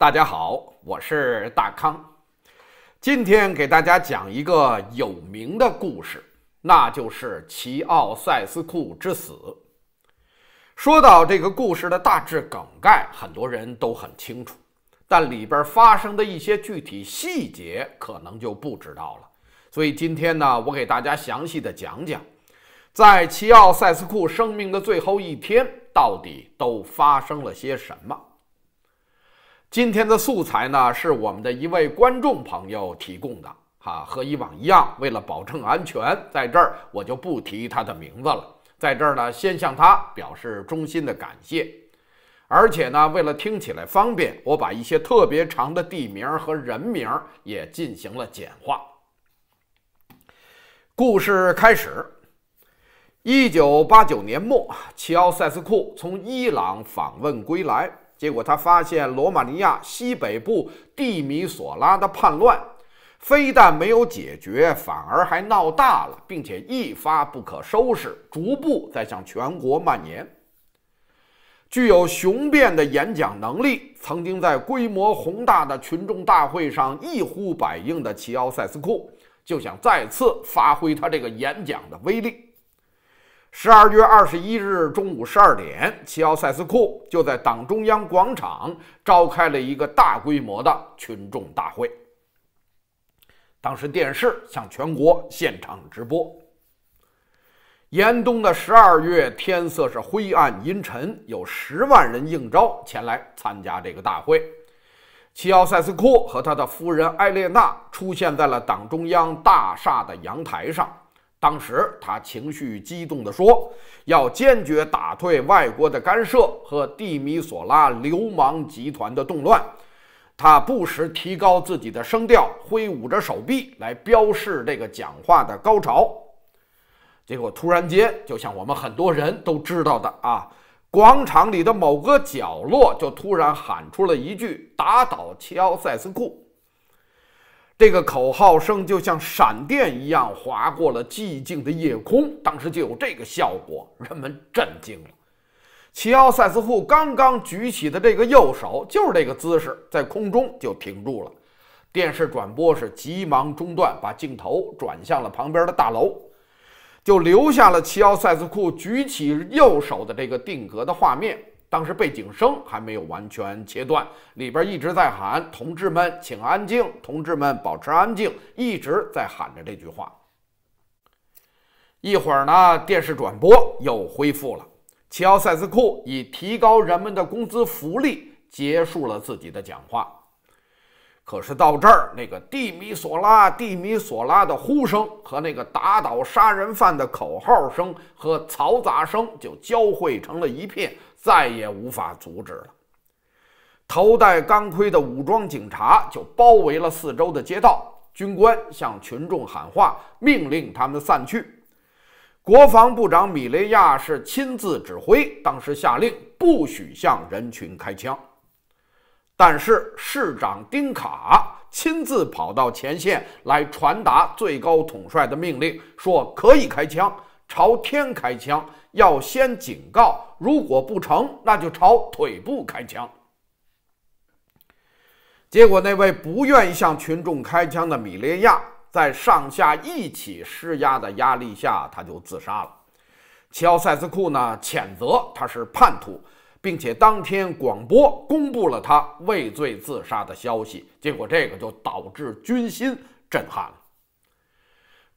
大家好，我是大康，今天给大家讲一个有名的故事，那就是齐奥塞斯库之死。说到这个故事的大致梗概，很多人都很清楚，但里边发生的一些具体细节可能就不知道了。所以今天呢，我给大家详细的讲讲，在齐奥塞斯库生命的最后一天，到底都发生了些什么。今天的素材呢，是我们的一位观众朋友提供的，哈，和以往一样，为了保证安全，在这儿我就不提他的名字了。在这儿呢，先向他表示衷心的感谢，而且呢，为了听起来方便，我把一些特别长的地名和人名也进行了简化。故事开始，一九八九年末，齐奥塞斯库从伊朗访问归来。结果，他发现罗马尼亚西北部蒂米索拉的叛乱，非但没有解决，反而还闹大了，并且一发不可收拾，逐步在向全国蔓延。具有雄辩的演讲能力，曾经在规模宏大的群众大会上一呼百应的齐奥塞斯库，就想再次发挥他这个演讲的威力。十二月二十一日中午十二点，齐奥塞斯库就在党中央广场召开了一个大规模的群众大会。当时电视向全国现场直播。严冬的十二月，天色是灰暗阴沉，有十万人应召前来参加这个大会。齐奥塞斯库和他的夫人埃列娜出现在了党中央大厦的阳台上。当时他情绪激动地说：“要坚决打退外国的干涉和蒂米索拉流氓集团的动乱。”他不时提高自己的声调，挥舞着手臂来标示这个讲话的高潮。结果突然间，就像我们很多人都知道的啊，广场里的某个角落就突然喊出了一句：“打倒乔塞斯库！”这个口号声就像闪电一样划过了寂静的夜空，当时就有这个效果，人们震惊了。齐奥塞斯库刚刚举起的这个右手，就是这个姿势，在空中就停住了。电视转播是急忙中断，把镜头转向了旁边的大楼，就留下了齐奥塞斯库举起右手的这个定格的画面。当时背景声还没有完全切断，里边一直在喊“同志们，请安静，同志们保持安静”，一直在喊着这句话。一会儿呢，电视转播又恢复了。齐奥塞斯库以提高人们的工资福利结束了自己的讲话。可是到这儿，那个“蒂米索拉，蒂米索拉”的呼声和那个打倒杀人犯的口号声和嘈杂声就交汇成了一片。再也无法阻止了。头戴钢盔的武装警察就包围了四周的街道，军官向群众喊话，命令他们散去。国防部长米雷亚是亲自指挥，当时下令不许向人群开枪。但是市长丁卡亲自跑到前线来传达最高统帅的命令，说可以开枪，朝天开枪。要先警告，如果不成，那就朝腿部开枪。结果，那位不愿意向群众开枪的米列亚，在上下一起施压的压力下，他就自杀了。齐奥塞斯库呢，谴责他是叛徒，并且当天广播公布了他畏罪自杀的消息。结果，这个就导致军心震撼了。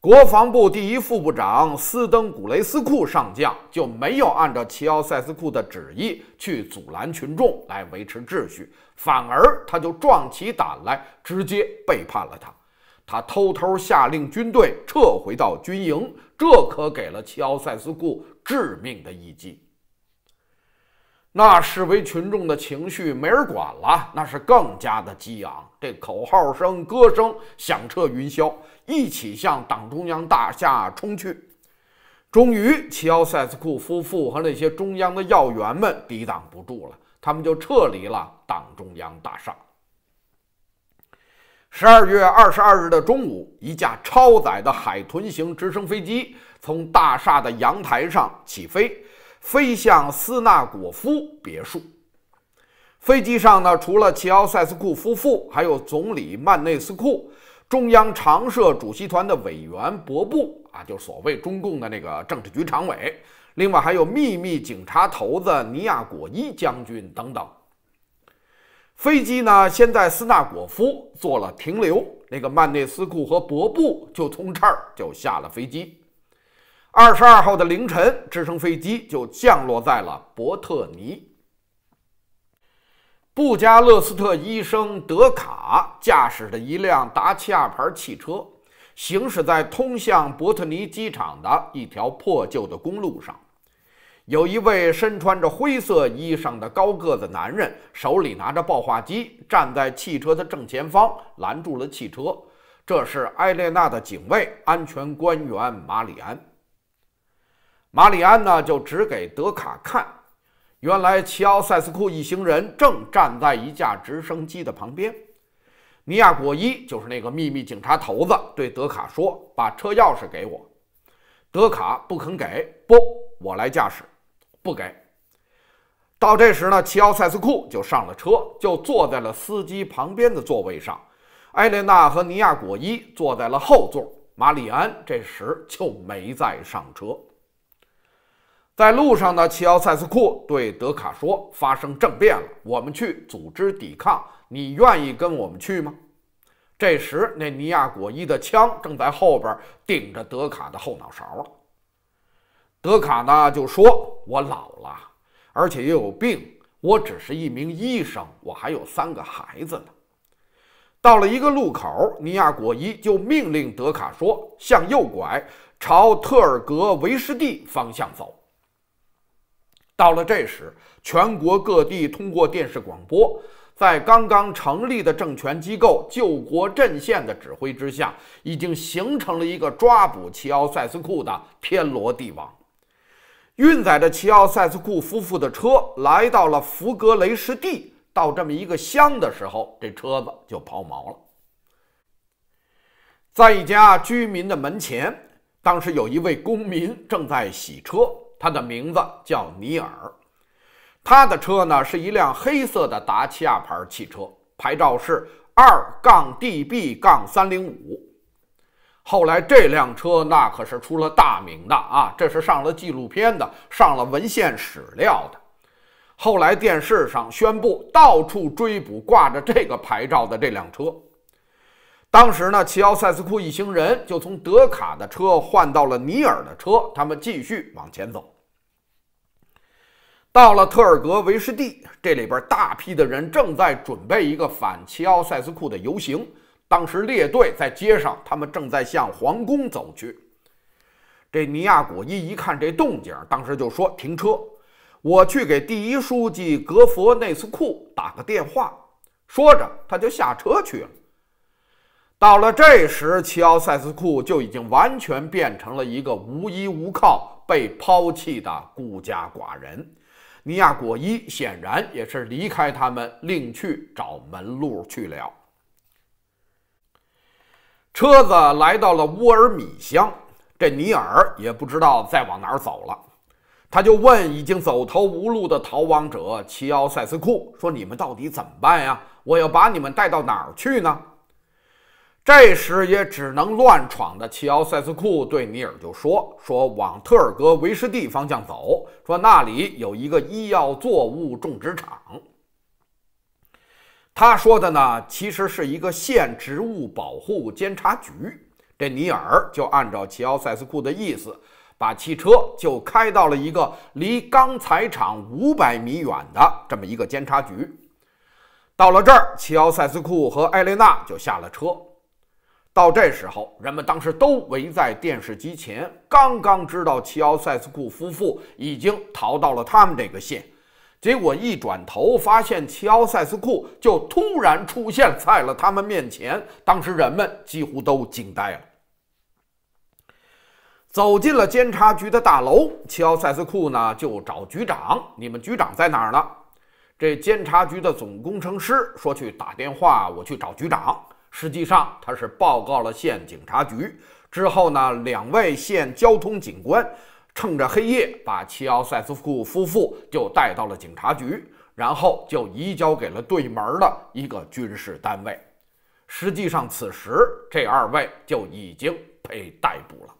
国防部第一副部长斯登古雷斯库上将就没有按照齐奥塞斯库的旨意去阻拦群众来维持秩序，反而他就壮起胆来，直接背叛了他。他偷偷下令军队撤回到军营，这可给了齐奥塞斯库致命的一击。那示威群众的情绪没人管了，那是更加的激昂。这口号声、歌声响彻云霄，一起向党中央大厦冲去。终于，齐奥塞斯库夫妇和那些中央的要员们抵挡不住了，他们就撤离了党中央大厦。十二月二十二日的中午，一架超载的海豚型直升飞机从大厦的阳台上起飞。飞向斯纳果夫别墅。飞机上呢，除了齐奥塞斯库夫妇，还有总理曼内斯库、中央常设主席团的委员博布啊，就所谓中共的那个政治局常委，另外还有秘密警察头子尼亚果伊将军等等。飞机呢，先在斯纳果夫做了停留，那个曼内斯库和博布就从这儿就下了飞机。二十二号的凌晨，直升飞机就降落在了伯特尼。布加勒斯特医生德卡驾驶着一辆达契亚牌汽车，行驶在通向伯特尼机场的一条破旧的公路上。有一位身穿着灰色衣裳的高个子男人，手里拿着报话机，站在汽车的正前方，拦住了汽车。这是埃列娜的警卫、安全官员马里安。马里安呢，就指给德卡看，原来齐奥塞斯库一行人正站在一架直升机的旁边。尼亚果伊就是那个秘密警察头子，对德卡说：“把车钥匙给我。”德卡不肯给，不，我来驾驶，不给。到这时呢，齐奥塞斯库就上了车，就坐在了司机旁边的座位上。艾莲娜和尼亚果伊坐在了后座。马里安这时就没再上车。在路上呢，齐奥塞斯库对德卡说：“发生政变了，我们去组织抵抗，你愿意跟我们去吗？”这时，那尼亚果伊的枪正在后边顶着德卡的后脑勺了。德卡呢就说：“我老了，而且又有病，我只是一名医生，我还有三个孩子呢。”到了一个路口，尼亚果伊就命令德卡说：“向右拐，朝特尔格维什蒂方向走。”到了这时，全国各地通过电视广播，在刚刚成立的政权机构“救国阵线”的指挥之下，已经形成了一个抓捕齐奥塞斯库的天罗地网。运载着齐奥塞斯库夫妇的车来到了福格雷什地，到这么一个乡的时候，这车子就抛锚了。在一家居民的门前，当时有一位公民正在洗车。他的名字叫尼尔，他的车呢是一辆黑色的达契亚牌汽车，牌照是二杠 DB 杠三零五。后来这辆车那可是出了大名的啊，这是上了纪录片的，上了文献史料的。后来电视上宣布到处追捕挂着这个牌照的这辆车。当时呢，齐奥塞斯库一行人就从德卡的车换到了尼尔的车，他们继续往前走。到了特尔格维什蒂，这里边大批的人正在准备一个反齐奥塞斯库的游行。当时列队在街上，他们正在向皇宫走去。这尼亚古伊一看这动静，当时就说停车，我去给第一书记格佛内斯库打个电话。说着，他就下车去了。到了这时，齐奥塞斯库就已经完全变成了一个无依无靠、被抛弃的孤家寡人。尼亚果伊显然也是离开他们，另去找门路去了。车子来到了乌尔米乡，这尼尔也不知道再往哪儿走了。他就问已经走投无路的逃亡者齐奥塞斯库：“说你们到底怎么办呀？我要把你们带到哪儿去呢？”这时也只能乱闯的齐奥塞斯库对尼尔就说：“说往特尔戈维什蒂方向走，说那里有一个医药作物种植场。”他说的呢，其实是一个县植物保护监察局。这尼尔就按照齐奥塞斯库的意思，把汽车就开到了一个离钢材厂五百米远的这么一个监察局。到了这儿，齐奥塞斯库和艾琳娜就下了车。到这时候，人们当时都围在电视机前，刚刚知道齐奥塞斯库夫妇已经逃到了他们这个县，结果一转头，发现齐奥塞斯库就突然出现在了他们面前。当时人们几乎都惊呆了。走进了监察局的大楼，齐奥塞斯库呢就找局长：“你们局长在哪儿呢？”这监察局的总工程师说：“去打电话，我去找局长。”实际上，他是报告了县警察局。之后呢，两位县交通警官趁着黑夜，把齐奥塞斯库夫妇就带到了警察局，然后就移交给了对门的一个军事单位。实际上，此时这二位就已经被逮捕了。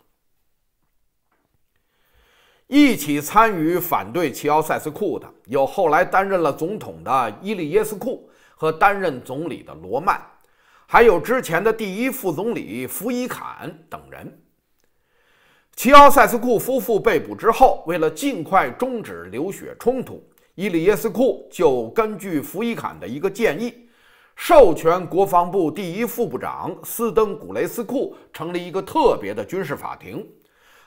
一起参与反对齐奥塞斯库的，有后来担任了总统的伊利耶斯库和担任总理的罗曼。还有之前的第一副总理弗伊坎等人。齐奥塞斯库夫妇被捕之后，为了尽快终止流血冲突，伊里耶斯库就根据弗伊坎的一个建议，授权国防部第一副部长斯登古雷斯库成立一个特别的军事法庭，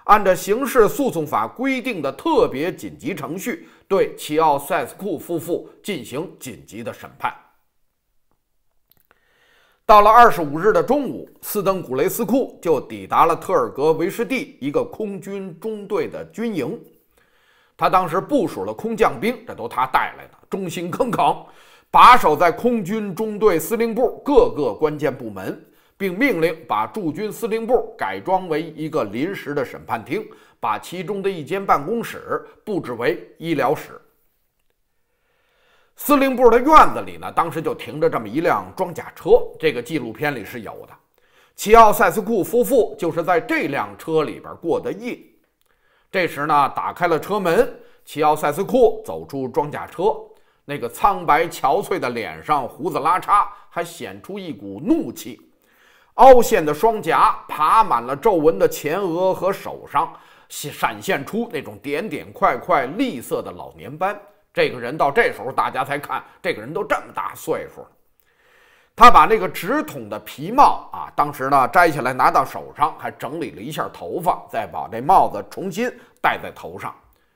按照刑事诉讼法规定的特别紧急程序，对齐奥塞斯库夫妇进行紧急的审判。到了二十五日的中午，斯登古雷斯库就抵达了特尔格维什蒂一个空军中队的军营。他当时部署了空降兵，这都他带来的，忠心耿耿，把守在空军中队司令部各个关键部门，并命令把驻军司令部改装为一个临时的审判厅，把其中的一间办公室布置为医疗室。司令部的院子里呢，当时就停着这么一辆装甲车。这个纪录片里是有的。齐奥塞斯库夫妇就是在这辆车里边过的夜。这时呢，打开了车门，齐奥塞斯库走出装甲车。那个苍白憔悴的脸上，胡子拉碴，还显出一股怒气。凹陷的双颊，爬满了皱纹的前额和手上，闪现出那种点点块块栗色的老年斑。这个人到这时候，大家才看，这个人都这么大岁数了。他把那个直筒的皮帽啊，当时呢摘下来拿到手上，还整理了一下头发，再把这帽子重新戴在头上。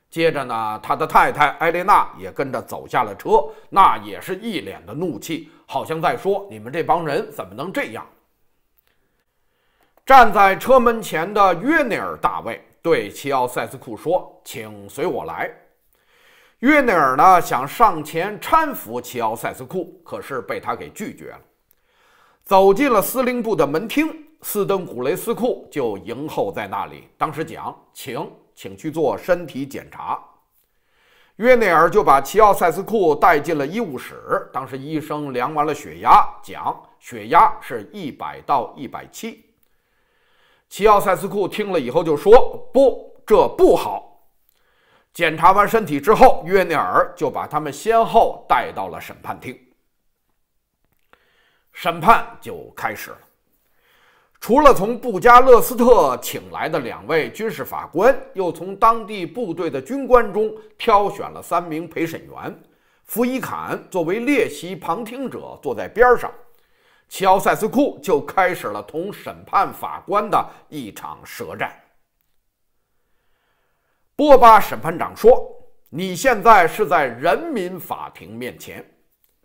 接着呢，他的太太艾丽娜也跟着走下了车，那也是一脸的怒气，好像在说：“你们这帮人怎么能这样？”站在车门前的约内尔大卫对齐奥塞斯库说：“请随我来。”约内尔呢想上前搀扶齐奥塞斯库，可是被他给拒绝了。走进了司令部的门厅，斯登古雷斯库就迎候在那里。当时讲，请请去做身体检查。约内尔就把齐奥塞斯库带进了医务室。当时医生量完了血压，讲血压是一百到一百七。齐奥塞斯库听了以后就说：“不，这不好。”检查完身体之后，约内尔就把他们先后带到了审判厅。审判就开始了。除了从布加勒斯特请来的两位军事法官，又从当地部队的军官中挑选了三名陪审员。弗伊坎作为列席旁听者坐在边上。齐奥塞斯库就开始了同审判法官的一场舌战。波巴审判长说：“你现在是在人民法庭面前。”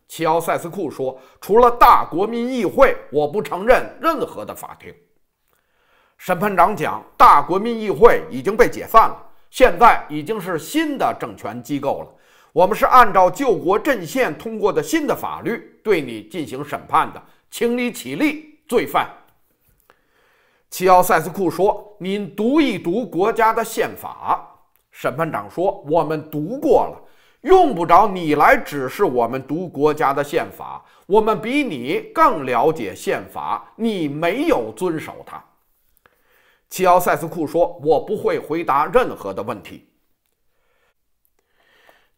齐奥塞斯库说：“除了大国民议会，我不承认任何的法庭。”审判长讲：“大国民议会已经被解散了，现在已经是新的政权机构了。我们是按照救国阵线通过的新的法律对你进行审判的，请你起立，罪犯。”齐奥塞斯库说：“您读一读国家的宪法。”审判长说：“我们读过了，用不着你来指示我们读国家的宪法。我们比你更了解宪法，你没有遵守它。”齐奥塞斯库说：“我不会回答任何的问题。”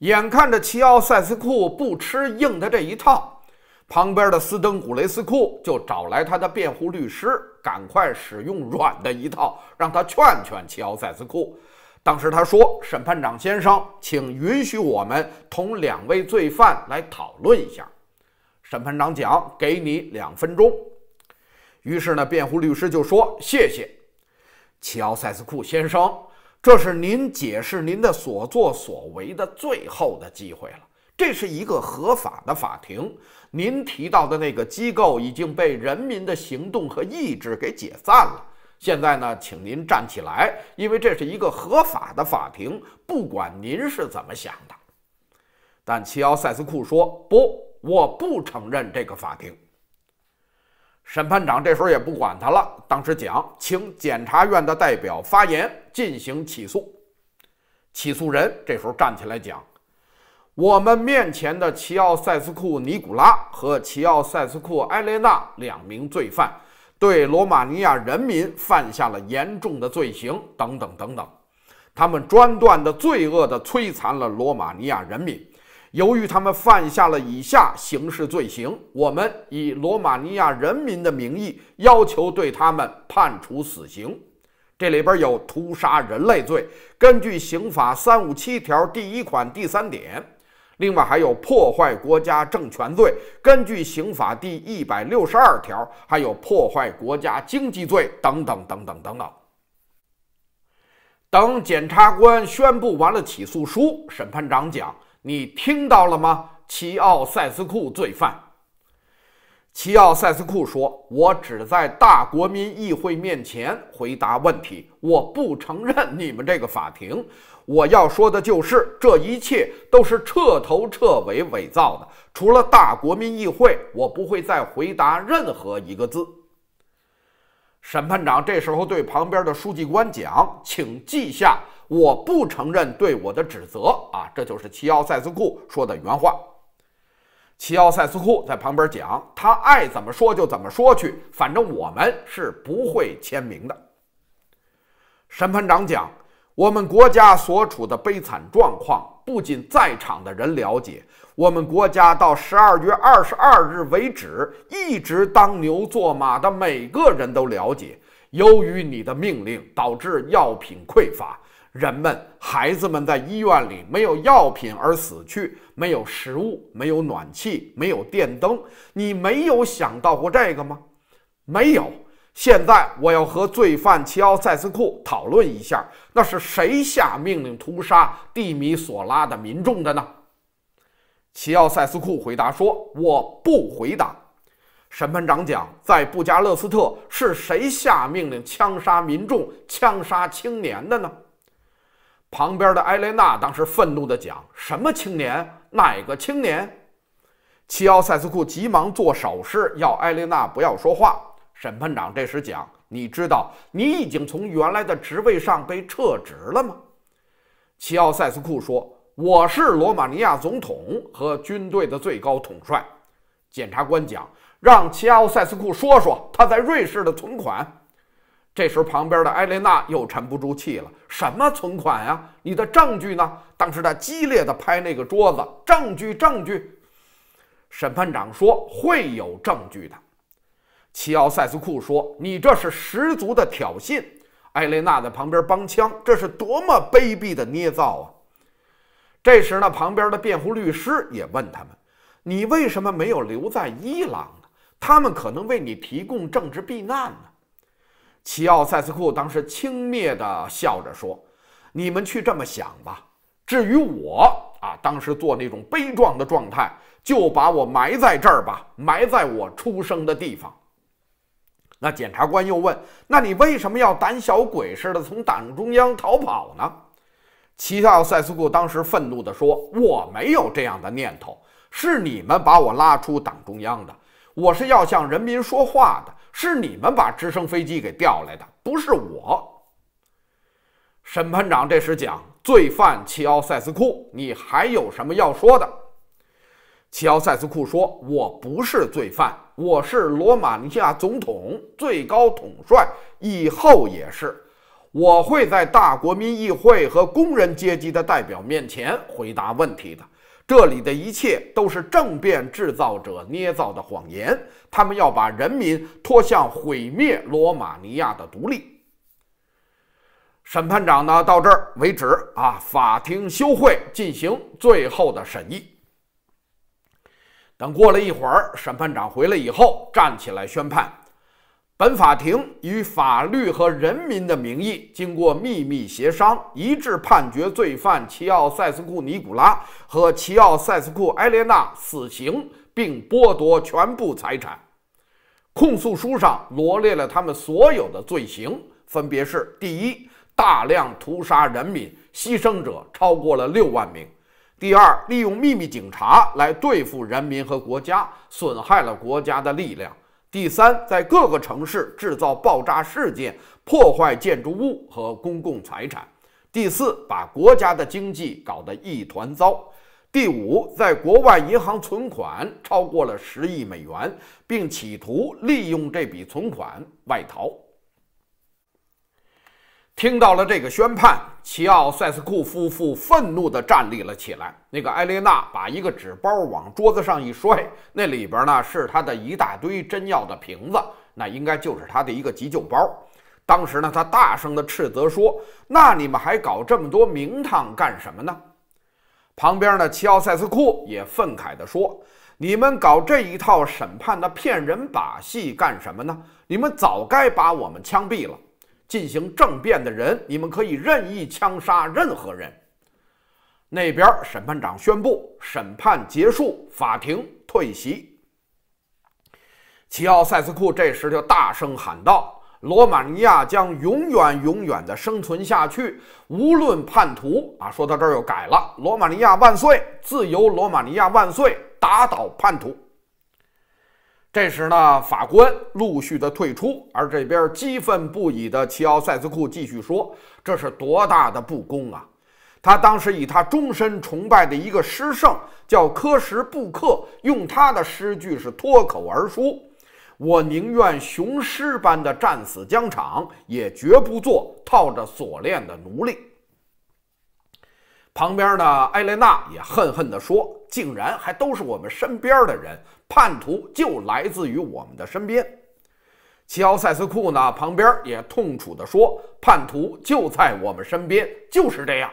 眼看着齐奥塞斯库不吃硬的这一套，旁边的斯登古雷斯库就找来他的辩护律师，赶快使用软的一套，让他劝劝齐奥塞斯库。当时他说：“审判长先生，请允许我们同两位罪犯来讨论一下。”审判长讲：“给你两分钟。”于是呢，辩护律师就说：“谢谢，齐奥塞斯库先生，这是您解释您的所作所为的最后的机会了。这是一个合法的法庭，您提到的那个机构已经被人民的行动和意志给解散了。”现在呢，请您站起来，因为这是一个合法的法庭，不管您是怎么想的。但齐奥塞斯库说：“不，我不承认这个法庭。”审判长这时候也不管他了，当时讲，请检察院的代表发言，进行起诉。起诉人这时候站起来讲：“我们面前的齐奥塞斯库尼古拉和齐奥塞斯库埃雷娜两名罪犯。”对罗马尼亚人民犯下了严重的罪行，等等等等，他们专断的罪恶的摧残了罗马尼亚人民。由于他们犯下了以下刑事罪行，我们以罗马尼亚人民的名义要求对他们判处死刑。这里边有屠杀人类罪，根据刑法三五七条第一款第三点。另外还有破坏国家政权罪，根据刑法第一百六十二条，还有破坏国家经济罪等等等等等等。等检察官宣布完了起诉书，审判长讲：“你听到了吗，齐奥塞斯库罪犯？”齐奥塞斯库说：“我只在大国民议会面前回答问题，我不承认你们这个法庭。我要说的就是，这一切都是彻头彻尾伪造的。除了大国民议会，我不会再回答任何一个字。”审判长这时候对旁边的书记官讲：“请记下，我不承认对我的指责。”啊，这就是齐奥塞斯库说的原话。齐奥塞斯库在旁边讲：“他爱怎么说就怎么说去，反正我们是不会签名的。”审判长讲：“我们国家所处的悲惨状况，不仅在场的人了解，我们国家到十二月二十二日为止一直当牛做马的每个人都了解。由于你的命令，导致药品匮乏。”人们、孩子们在医院里没有药品而死去，没有食物，没有暖气，没有电灯。你没有想到过这个吗？没有。现在我要和罪犯齐奥塞斯库讨论一下，那是谁下命令屠杀蒂米索拉的民众的呢？齐奥塞斯库回答说：“我不回答。”审判长讲：“在布加勒斯特是谁下命令枪杀民众、枪杀青年的呢？”旁边的埃雷娜当时愤怒地讲：“什么青年？哪个青年？”齐奥塞斯库急忙做手势，要埃雷娜不要说话。审判长这时讲：“你知道你已经从原来的职位上被撤职了吗？”齐奥塞斯库说：“我是罗马尼亚总统和军队的最高统帅。”检察官讲：“让齐奥塞斯库说说他在瑞士的存款。”这时，旁边的艾琳娜又沉不住气了：“什么存款呀？你的证据呢？”当时他激烈的拍那个桌子：“证据，证据！”审判长说：“会有证据的。”齐奥塞斯库说：“你这是十足的挑衅！”艾琳娜在旁边帮腔：“这是多么卑鄙的捏造啊！”这时呢，旁边的辩护律师也问他们：“你为什么没有留在伊朗呢？他们可能为你提供政治避难呢？”齐奥塞斯库当时轻蔑地笑着说：“你们去这么想吧。至于我啊，当时做那种悲壮的状态，就把我埋在这儿吧，埋在我出生的地方。”那检察官又问：“那你为什么要胆小鬼似的从党中央逃跑呢？”齐奥塞斯库当时愤怒地说：“我没有这样的念头，是你们把我拉出党中央的。我是要向人民说话的。”是你们把直升飞机给调来的，不是我。审判长这时讲：“罪犯齐奥塞斯库，你还有什么要说的？”齐奥塞斯库说：“我不是罪犯，我是罗马尼亚总统、最高统帅，以后也是。我会在大国民议会和工人阶级的代表面前回答问题的。”这里的一切都是政变制造者捏造的谎言，他们要把人民拖向毁灭罗马尼亚的独立。审判长呢，到这儿为止啊，法庭休会，进行最后的审议。等过了一会儿，审判长回来以后，站起来宣判。本法庭以法律和人民的名义，经过秘密协商，一致判决罪犯齐奥塞斯库尼古拉和齐奥塞斯库埃莲娜死刑，并剥夺全部财产。控诉书上罗列了他们所有的罪行，分别是：第一，大量屠杀人民，牺牲者超过了六万名；第二，利用秘密警察来对付人民和国家，损害了国家的力量。第三，在各个城市制造爆炸事件，破坏建筑物和公共财产。第四，把国家的经济搞得一团糟。第五，在国外银行存款超过了十亿美元，并企图利用这笔存款外逃。听到了这个宣判，齐奥塞斯库夫妇愤怒地站立了起来。那个艾丽娜把一个纸包往桌子上一摔，那里边呢是她的一大堆针药的瓶子，那应该就是她的一个急救包。当时呢，她大声地斥责说：“那你们还搞这么多名堂干什么呢？”旁边呢，齐奥塞斯库也愤慨地说：“你们搞这一套审判的骗人把戏干什么呢？你们早该把我们枪毙了。”进行政变的人，你们可以任意枪杀任何人。那边审判长宣布审判结束，法庭退席。齐奥塞斯库这时就大声喊道：“罗马尼亚将永远永远的生存下去，无论叛徒啊！”说到这儿又改了：“罗马尼亚万岁！自由罗马尼亚万岁！打倒叛徒！”这时呢，法官陆续的退出，而这边激愤不已的齐奥塞斯库继续说：“这是多大的不公啊！”他当时以他终身崇拜的一个诗圣叫科什布克，用他的诗句是脱口而出：“我宁愿雄狮般的战死疆场，也绝不做套着锁链的奴隶。”旁边的艾莲娜也恨恨的说：“竟然还都是我们身边的人，叛徒就来自于我们的身边。”齐奥塞斯库呢，旁边也痛楚的说：“叛徒就在我们身边，就是这样。”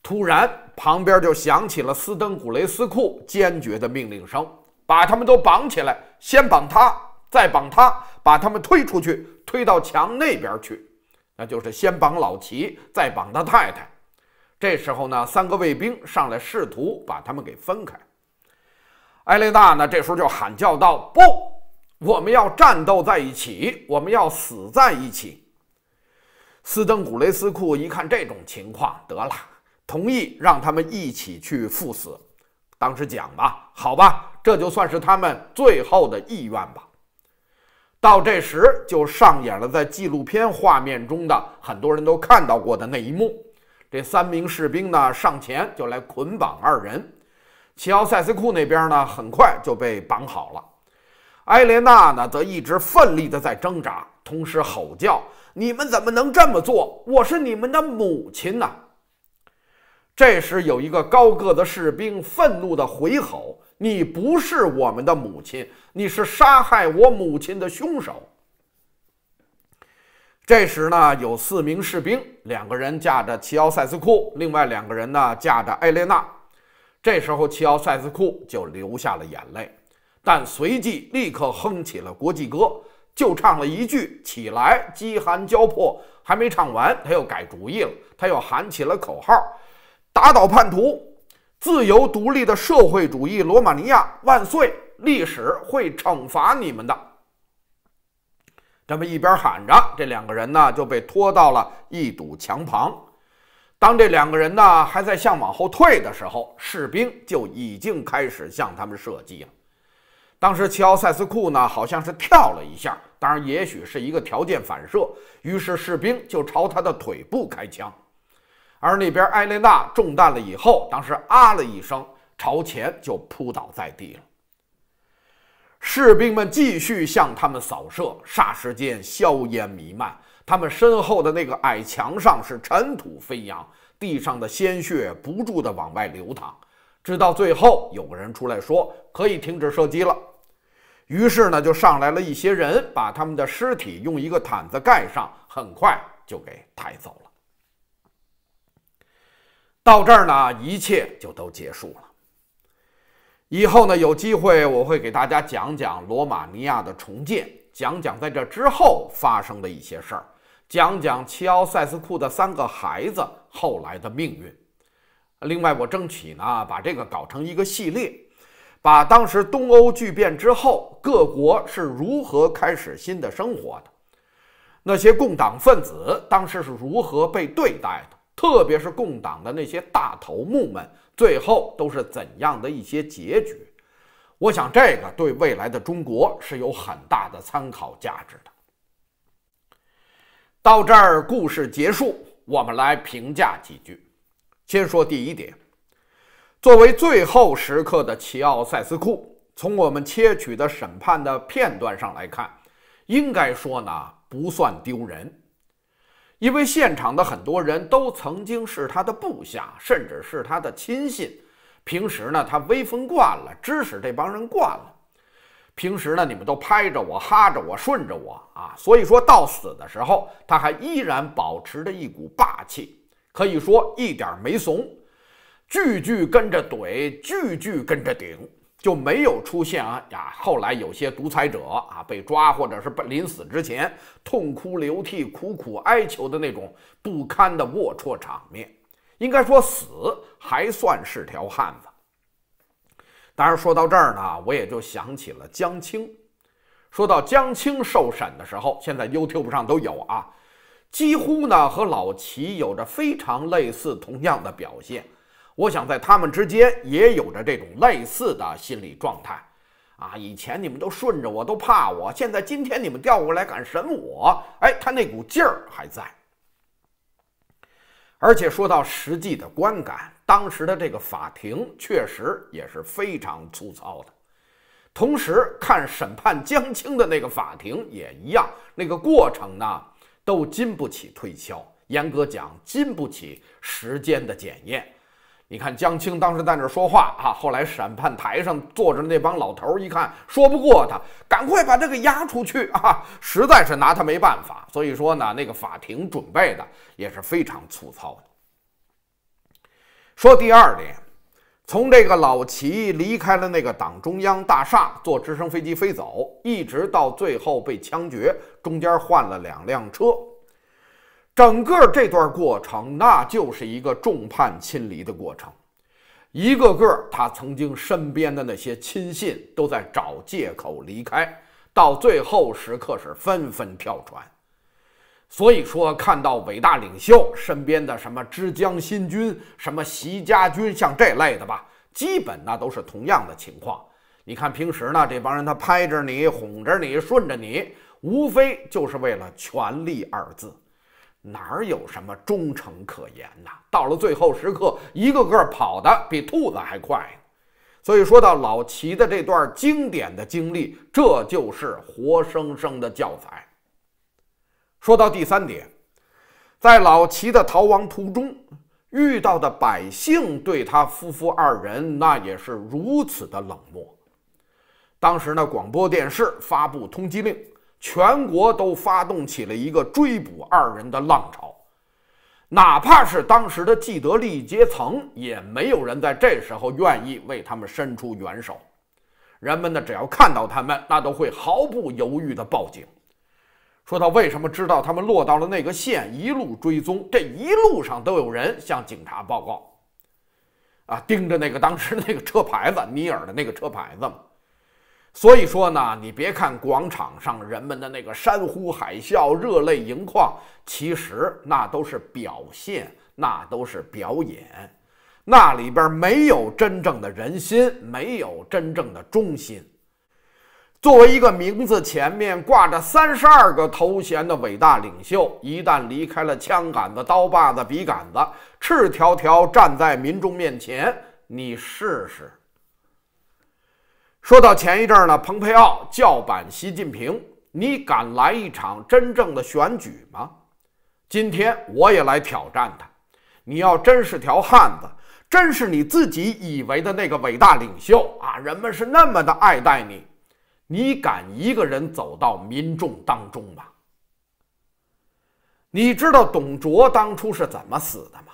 突然，旁边就响起了斯登古雷斯库坚决的命令声：“把他们都绑起来，先绑他，再绑他，把他们推出去，推到墙那边去。”那就是先绑老齐，再绑他太太。这时候呢，三个卫兵上来试图把他们给分开。埃琳娜呢，这时候就喊叫道：“不，我们要战斗在一起，我们要死在一起。”斯登古雷斯库一看这种情况，得了，同意让他们一起去赴死。当时讲吧，好吧，这就算是他们最后的意愿吧。到这时，就上演了在纪录片画面中的很多人都看到过的那一幕。这三名士兵呢，上前就来捆绑二人。齐奥塞斯库那边呢，很快就被绑好了。埃莲娜呢，则一直奋力地在挣扎，同时吼叫：“你们怎么能这么做？我是你们的母亲呐！”这时，有一个高个子士兵愤怒地回吼。你不是我们的母亲，你是杀害我母亲的凶手。这时呢，有四名士兵，两个人架着齐奥塞斯库，另外两个人呢架着艾列娜。这时候，齐奥塞斯库就流下了眼泪，但随即立刻哼起了国际歌，就唱了一句“起来，饥寒交迫”。还没唱完，他又改主意了，他又喊起了口号：“打倒叛徒！”自由独立的社会主义罗马尼亚万岁！历史会惩罚你们的。这么一边喊着，这两个人呢就被拖到了一堵墙旁。当这两个人呢还在向往后退的时候，士兵就已经开始向他们射击了。当时齐奥塞斯库呢好像是跳了一下，当然也许是一个条件反射，于是士兵就朝他的腿部开枪。而那边，艾琳娜中弹了以后，当时啊了一声，朝前就扑倒在地了。士兵们继续向他们扫射，霎时间硝烟弥漫。他们身后的那个矮墙上是尘土飞扬，地上的鲜血不住的往外流淌。直到最后，有个人出来说可以停止射击了。于是呢，就上来了一些人，把他们的尸体用一个毯子盖上，很快就给抬走。到这儿呢，一切就都结束了。以后呢，有机会我会给大家讲讲罗马尼亚的重建，讲讲在这之后发生的一些事儿，讲讲齐奥塞斯库的三个孩子后来的命运。另外，我争取呢把这个搞成一个系列，把当时东欧巨变之后各国是如何开始新的生活的，那些共党分子当时是如何被对待的。特别是共党的那些大头目们，最后都是怎样的一些结局？我想这个对未来的中国是有很大的参考价值的。到这儿，故事结束，我们来评价几句。先说第一点，作为最后时刻的齐奥塞斯库，从我们切取的审判的片段上来看，应该说呢不算丢人。因为现场的很多人都曾经是他的部下，甚至是他的亲信。平时呢，他威风惯了，指使这帮人惯了。平时呢，你们都拍着我，哈着我，顺着我啊。所以说到死的时候，他还依然保持着一股霸气，可以说一点没怂，句句跟着怼，句句跟着顶。就没有出现啊呀！后来有些独裁者啊被抓，或者是临死之前痛哭流涕、苦苦哀求的那种不堪的龌龊场面，应该说死还算是条汉子。当然说到这儿呢，我也就想起了江青。说到江青受审的时候，现在 YouTube 上都有啊，几乎呢和老齐有着非常类似、同样的表现。我想在他们之间也有着这种类似的心理状态，啊，以前你们都顺着我，都怕我，现在今天你们调过来敢审我，哎，他那股劲儿还在。而且说到实际的观感，当时的这个法庭确实也是非常粗糙的，同时看审判江青的那个法庭也一样，那个过程呢都经不起推敲，严格讲经不起时间的检验。你看江青当时在那说话啊，后来审判台上坐着那帮老头一看说不过他，赶快把这个押出去啊，实在是拿他没办法。所以说呢，那个法庭准备的也是非常粗糙的。说第二点，从这个老齐离开了那个党中央大厦，坐直升飞机飞走，一直到最后被枪决，中间换了两辆车。整个这段过程，那就是一个众叛亲离的过程。一个个，他曾经身边的那些亲信，都在找借口离开。到最后时刻，是纷纷跳船。所以说，看到伟大领袖身边的什么之江新军、什么习家军，像这类的吧，基本那都是同样的情况。你看平时呢，这帮人他拍着你、哄着你、顺着你，无非就是为了权力二字。哪有什么忠诚可言呐？到了最后时刻，一个个跑的比兔子还快。所以说到老齐的这段经典的经历，这就是活生生的教材。说到第三点，在老齐的逃亡途中遇到的百姓，对他夫妇二人那也是如此的冷漠。当时呢，广播电视发布通缉令。全国都发动起了一个追捕二人的浪潮，哪怕是当时的既得利益阶层，也没有人在这时候愿意为他们伸出援手。人们呢，只要看到他们，那都会毫不犹豫地报警。说到为什么知道他们落到了那个县，一路追踪，这一路上都有人向警察报告，啊，盯着那个当时那个车牌子，尼尔的那个车牌子嘛。所以说呢，你别看广场上人们的那个山呼海啸、热泪盈眶，其实那都是表现，那都是表演，那里边没有真正的人心，没有真正的忠心。作为一个名字前面挂着三十二个头衔的伟大领袖，一旦离开了枪杆子、刀把子、笔杆子，赤条条站在民众面前，你试试。说到前一阵儿呢，蓬佩奥叫板习近平：“你敢来一场真正的选举吗？”今天我也来挑战他。你要真是条汉子，真是你自己以为的那个伟大领袖啊！人们是那么的爱戴你，你敢一个人走到民众当中吗？你知道董卓当初是怎么死的吗？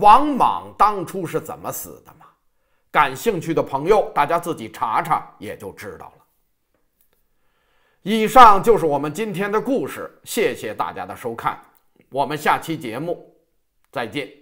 王莽当初是怎么死的？感兴趣的朋友，大家自己查查也就知道了。以上就是我们今天的故事，谢谢大家的收看，我们下期节目再见。